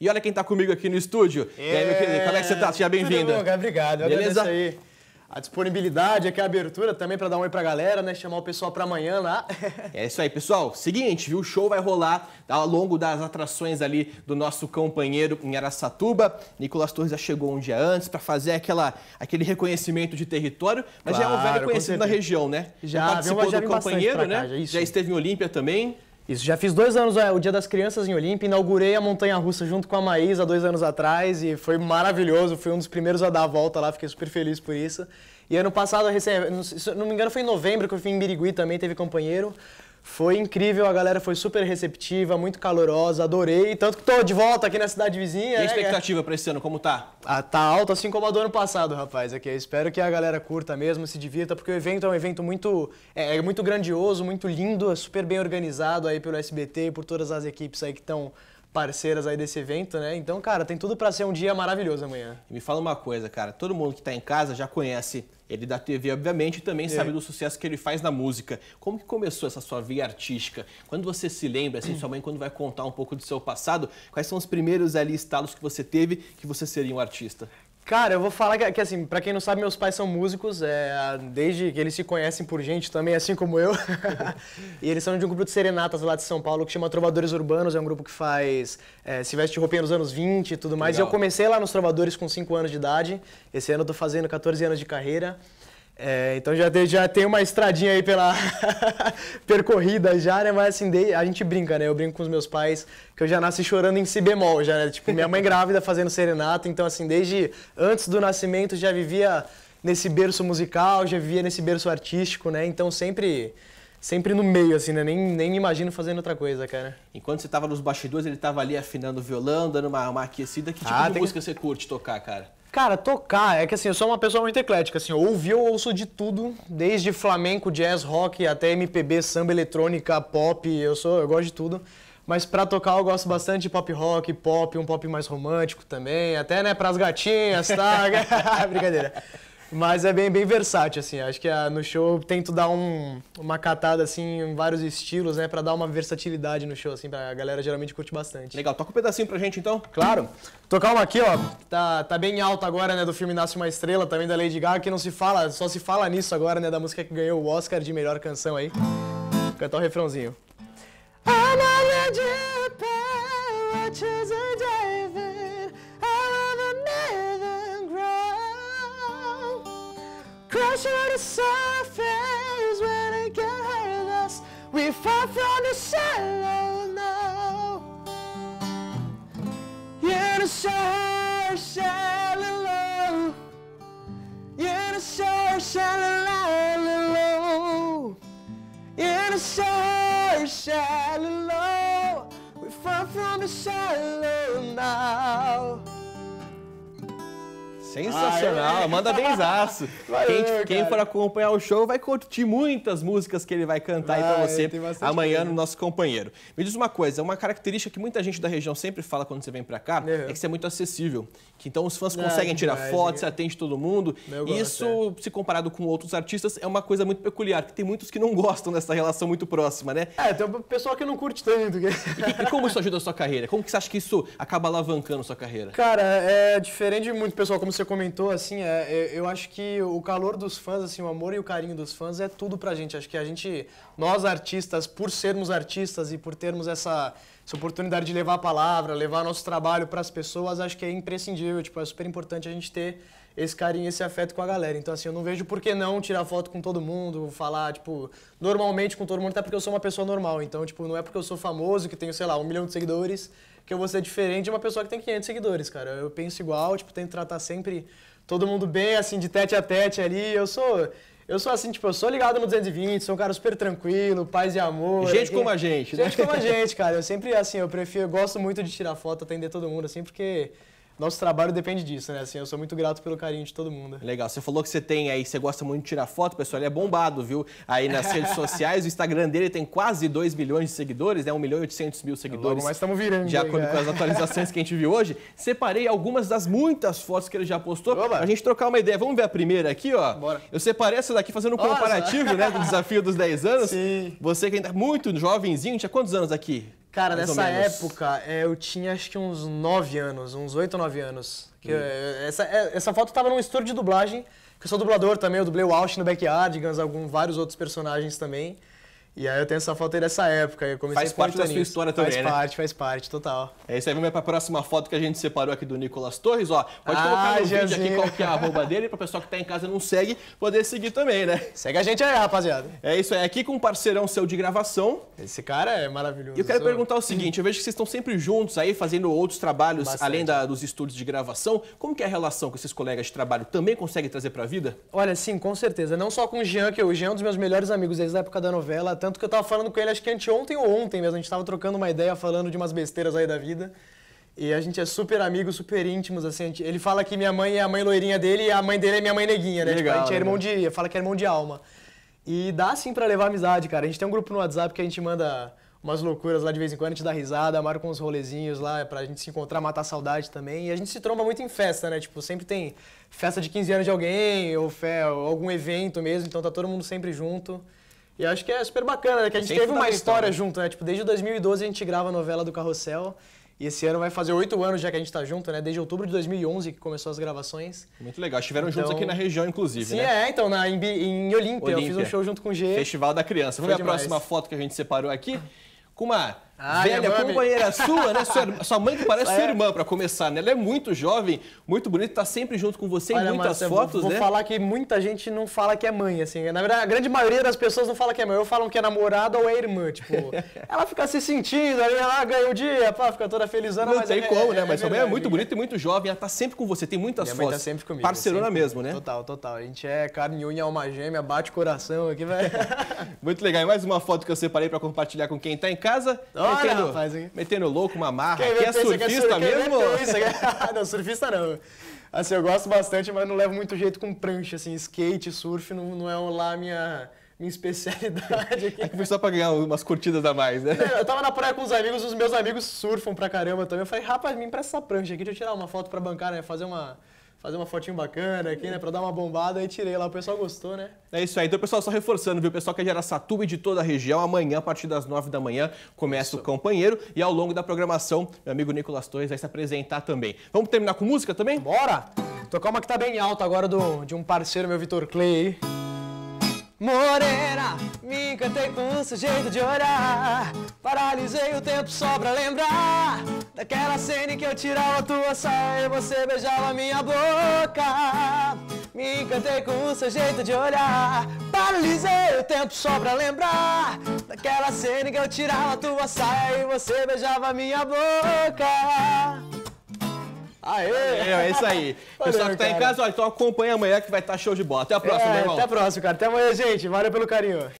E olha quem está comigo aqui no estúdio. E aí, meu querido, como é que você está? Seja bem-vindo. Obrigado, eu Beleza? aí. A disponibilidade aqui, a abertura também para dar um oi para a galera, né? Chamar o pessoal para amanhã lá. é isso aí, pessoal. Seguinte, viu? O show vai rolar tá? ao longo das atrações ali do nosso companheiro em Araçatuba. Nicolas Torres já chegou um dia antes para fazer aquela, aquele reconhecimento de território, mas claro, já é um velho conhecido na região, né? Já, já participou do companheiro, cá, né? Já, é já esteve em Olímpia também. Isso, já fiz dois anos é, o Dia das Crianças em Olímpia, inaugurei a Montanha Russa junto com a Maísa dois anos atrás e foi maravilhoso, fui um dos primeiros a dar a volta lá, fiquei super feliz por isso. E ano passado, se não me engano, foi em novembro que eu fui em Birigui também, teve companheiro. Foi incrível, a galera foi super receptiva, muito calorosa, adorei. Tanto que tô de volta aqui na cidade vizinha. E a né? expectativa para pra esse ano, como tá? Ah, tá alto, assim como a do ano passado, rapaz. Aqui, espero que a galera curta mesmo, se divirta, porque o evento é um evento muito, é, é muito grandioso, muito lindo, é super bem organizado aí pelo SBT e por todas as equipes aí que estão parceiras aí desse evento, né? Então, cara, tem tudo para ser um dia maravilhoso amanhã. E me fala uma coisa, cara, todo mundo que tá em casa já conhece ele da TV, obviamente, e também é. sabe do sucesso que ele faz na música. Como que começou essa sua via artística? Quando você se lembra, assim, sua mãe quando vai contar um pouco do seu passado, quais são os primeiros ali estalos que você teve que você seria um artista? Cara, eu vou falar que, que assim, para quem não sabe, meus pais são músicos, é, desde que eles se conhecem por gente também, assim como eu. e eles são de um grupo de serenatas lá de São Paulo que chama Trovadores Urbanos, é um grupo que faz. É, se veste roupinha nos anos 20 e tudo mais. Legal. E eu comecei lá nos Trovadores com 5 anos de idade. Esse ano eu tô fazendo 14 anos de carreira. É, então já, já tem uma estradinha aí pela percorrida já, né? Mas assim, de, a gente brinca, né? Eu brinco com os meus pais que eu já nasci chorando em si bemol, já, né? Tipo, minha mãe grávida fazendo serenata, então assim, desde antes do nascimento já vivia nesse berço musical, já vivia nesse berço artístico, né? Então sempre sempre no meio, assim, né? Nem, nem me imagino fazendo outra coisa, cara. Enquanto você tava nos bastidores, ele tava ali afinando o violão, dando uma, uma aquecida. Que tipo ah, de música que... você curte tocar, cara? Cara, tocar, é que assim, eu sou uma pessoa muito eclética, assim, eu ouvi eu ouço de tudo, desde flamenco, jazz, rock, até MPB, samba, eletrônica, pop, eu sou, eu gosto de tudo. Mas pra tocar eu gosto bastante de pop rock, pop, um pop mais romântico também, até né, pras gatinhas, tá? Brincadeira. Mas é bem, bem versátil, assim. Acho que ah, no show eu tento dar um, uma catada, assim, em vários estilos, né? Pra dar uma versatilidade no show, assim, pra galera geralmente curte bastante. Legal. Toca um pedacinho pra gente, então. Claro. Tocar uma aqui, ó. Tá, tá bem alto agora, né? Do filme Nasce Uma Estrela, também da Lady Gaga, que não se fala, só se fala nisso agora, né? Da música que ganhou o Oscar de melhor canção aí. Vou cantar o refrãozinho. I'm Rushing on the surface when it can hurt us. We fall from the shallow now. Yeah, the shore, shallow low. Yeah, the shore, shallow low. Yeah, the shore, shallow low. We fall from the shallow Sensacional, Aê! manda benzaço. quem, quem for acompanhar o show vai curtir muitas músicas que ele vai cantar vai, aí pra ah, você amanhã coisa. no nosso companheiro. Me diz uma coisa, uma característica que muita gente da região sempre fala quando você vem pra cá é, é que você é muito acessível. Que então os fãs ah, conseguem tirar fotos, você atende todo mundo. É. Isso, é. se comparado com outros artistas, é uma coisa muito peculiar, que tem muitos que não gostam dessa relação muito próxima, né? É, tem um pessoal que não curte tanto. E, e como isso ajuda a sua carreira? Como que você acha que isso acaba alavancando a sua carreira? Cara, é diferente de muito pessoal como você comentou, assim, é, é, eu acho que o calor dos fãs, assim, o amor e o carinho dos fãs é tudo pra gente. Acho que a gente, nós artistas, por sermos artistas e por termos essa, essa oportunidade de levar a palavra, levar nosso trabalho para as pessoas, acho que é imprescindível, tipo, é super importante a gente ter esse carinho, esse afeto com a galera. Então, assim, eu não vejo por que não tirar foto com todo mundo, falar, tipo, normalmente com todo mundo, até porque eu sou uma pessoa normal. Então, tipo, não é porque eu sou famoso, que tenho, sei lá, um milhão de seguidores, que eu vou ser diferente de uma pessoa que tem 500 seguidores, cara. Eu penso igual, tipo, tento tratar sempre todo mundo bem, assim, de tete a tete ali. Eu sou. Eu sou assim, tipo, eu sou ligado no 220, sou um cara super tranquilo, paz e amor. Gente como a gente, né? Gente como a gente, cara. Eu sempre, assim, eu prefiro, eu gosto muito de tirar foto, atender todo mundo, assim, porque nosso trabalho depende disso, né? Assim, eu sou muito grato pelo carinho de todo mundo. Legal. Você falou que você tem aí, você gosta muito de tirar foto, pessoal. Ele é bombado, viu? Aí nas redes sociais, o Instagram dele tem quase 2 milhões de seguidores, né? 1 milhão e 800 mil seguidores. Mas estamos virando. De acordo com é. as atualizações que a gente viu hoje, separei algumas das muitas fotos que ele já postou Oba. pra gente trocar uma ideia. Vamos ver a primeira aqui, ó. Bora. Eu separei essa daqui fazendo um comparativo, Nossa. né? Do desafio dos 10 anos. Sim. Você que ainda é muito jovenzinho, tinha quantos anos aqui? Cara, Mais nessa época é, eu tinha acho que uns 9 anos, uns 8 ou 9 anos. Hum. Eu, essa, é, essa foto tava num estúdio de dublagem, que eu sou dublador também, eu dublei o Austin no Backyard, alguns vários outros personagens também. E aí eu tenho essa foto aí dessa época. Eu comecei faz parte da sua história também, Faz né? parte, faz parte, total. É isso aí, vamos para a próxima foto que a gente separou aqui do Nicolas Torres, ó. Pode ah, colocar no Jazinho. vídeo aqui qual que é a arroba dele, para o pessoal que está em casa e não segue, poder seguir também, né? Segue a gente aí, rapaziada. É isso aí, aqui com um parceirão seu de gravação. Esse cara é maravilhoso. E eu quero sou. perguntar o seguinte, eu vejo que vocês estão sempre juntos aí, fazendo outros trabalhos, Bastante. além da, dos estúdios de gravação. Como que é a relação com esses colegas de trabalho? Também consegue trazer para a vida? Olha, sim, com certeza. Não só com o Jean, que o Jean é um dos meus melhores amigos desde a época da novela, até tanto que eu tava falando com ele, acho que anteontem ou ontem mesmo, a gente tava trocando uma ideia, falando de umas besteiras aí da vida. E a gente é super amigo, super íntimos, assim. Gente, ele fala que minha mãe é a mãe loirinha dele e a mãe dele é minha mãe neguinha, né? Legal, tipo, a gente é irmão de. Fala que é irmão de alma. E dá sim para levar amizade, cara. A gente tem um grupo no WhatsApp que a gente manda umas loucuras lá de vez em quando, a gente dá risada, marca uns rolezinhos lá pra gente se encontrar, matar saudade também. E a gente se tromba muito em festa, né? Tipo, sempre tem festa de 15 anos de alguém, ou, fé, ou algum evento mesmo, então tá todo mundo sempre junto. E acho que é super bacana, né? Que a gente teve tá uma história né? junto, né? Tipo, desde 2012 a gente grava a novela do Carrossel. E esse ano vai fazer oito anos já que a gente tá junto, né? Desde outubro de 2011 que começou as gravações. Muito legal. Estiveram então... juntos aqui então, na região, inclusive, Sim, né? é. Então, na, em, em Olímpia, Eu fiz um show junto com o G. Festival da Criança. Vamos ver a próxima foto que a gente separou aqui. Com uma ah, velha companheira sua, né? Sua, sua mãe que parece é. sua irmã, para começar, né? Ela é muito jovem, muito bonita, tá sempre junto com você Olha, em muitas Marcia, fotos, vou, vou né? Vou falar que muita gente não fala que é mãe, assim. Na verdade, a grande maioria das pessoas não fala que é mãe. Eu falam que é namorada ou é irmã, tipo. ela fica se sentindo, aí ela ganha o dia, pá, fica toda felizona. Não tem é, como, é, né? É mas sua mãe é muito é bonita e muito jovem, ela tá sempre com você, tem muitas Minha fotos. Mãe tá sempre comigo. Parcerona sempre, mesmo, né? Total, total. A gente é carne unha, alma gêmea, bate coração aqui, velho. muito legal. E mais uma foto que eu separei para compartilhar com quem tá em casa metendo, rapaz. Hein? Metendo louco, uma marra. Quem é surfista que é sur... mesmo? Isso ah, não, surfista não. Assim, eu gosto bastante, mas não levo muito jeito com prancha, assim, skate, surf, não, não é lá a minha minha especialidade aqui. É que foi só pra ganhar umas curtidas a mais, né? Eu tava na praia com os amigos, os meus amigos surfam pra caramba também. Eu falei, rapaz, me empresta essa prancha aqui, deixa eu tirar uma foto pra bancar, né? Fazer uma, fazer uma fotinho bacana aqui, né? Pra dar uma bombada e tirei lá. O pessoal gostou, né? É isso aí. Então, pessoal, só reforçando, viu? O pessoal que é de Aracatuba e de toda a região, amanhã, a partir das 9 da manhã, começa isso. o companheiro. E ao longo da programação, meu amigo Nicolas Torres vai se apresentar também. Vamos terminar com música também? Bora! Tocar uma que tá bem alta agora do, de um parceiro meu, Vitor Clay. Morena! encantei com o seu jeito de olhar. Paralisei o tempo só pra lembrar daquela cena em que eu tirava a tua saia e você beijava minha boca. Me encantei com o seu jeito de olhar. Paralisei o tempo só pra lembrar daquela cena em que eu tirava a tua saia e você beijava minha boca. Aê! É, é isso aí. Valeu, Pessoal que tá cara. em casa, olha, então acompanha amanhã que vai estar tá show de bola. Até a próxima, é, meu irmão. Até a próxima, cara. Até amanhã, gente. Valeu pelo carinho.